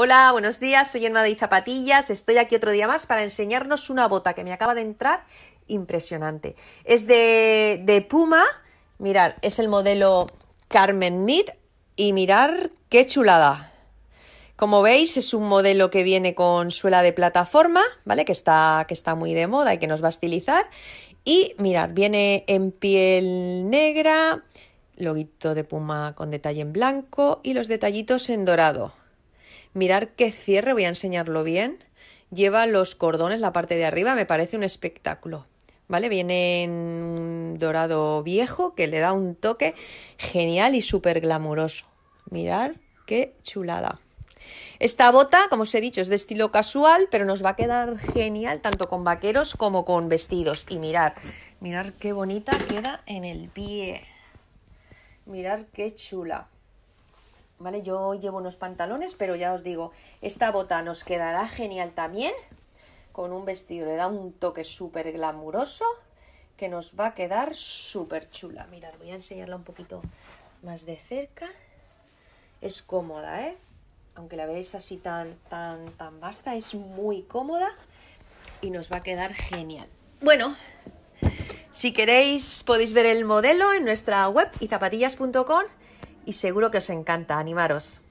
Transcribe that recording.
Hola, buenos días, soy Emma de Zapatillas, estoy aquí otro día más para enseñarnos una bota que me acaba de entrar impresionante. Es de, Puma, mirar, es el modelo Carmen Mead y mirar qué chulada. Como veis, es un modelo que viene con suela de plataforma, ¿vale? Que está, que está muy de moda y que nos va a estilizar. Y mirar, viene en piel negra, loguito de puma con detalle en blanco y los detallitos en dorado. Mirar qué cierre, voy a enseñarlo bien. Lleva los cordones, la parte de arriba, me parece un espectáculo. ¿Vale? Viene en dorado viejo que le da un toque genial y súper glamuroso. Mirar qué chulada. Esta bota, como os he dicho, es de estilo casual, pero nos va a quedar genial tanto con vaqueros como con vestidos. Y mirar, mirar qué bonita queda en el pie. Mirar qué chula. ¿vale? Yo llevo unos pantalones, pero ya os digo, esta bota nos quedará genial también, con un vestido, le da un toque súper glamuroso, que nos va a quedar súper chula. Mirad, voy a enseñarla un poquito más de cerca. Es cómoda, ¿eh? Aunque la veáis así tan, tan, tan vasta, es muy cómoda y nos va a quedar genial. Bueno, si queréis podéis ver el modelo en nuestra web zapatillas.com y seguro que os encanta, animaros.